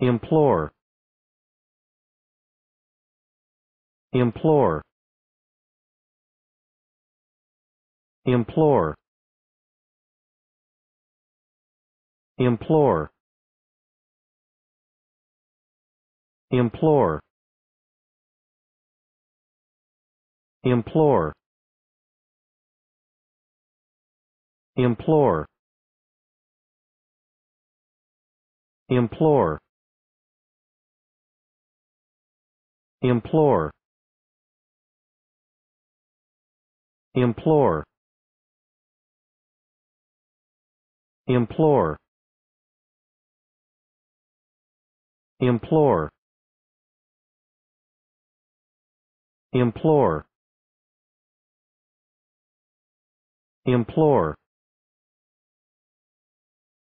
implore implore implore implore implore implore implore implore implore implore implore implore implore implore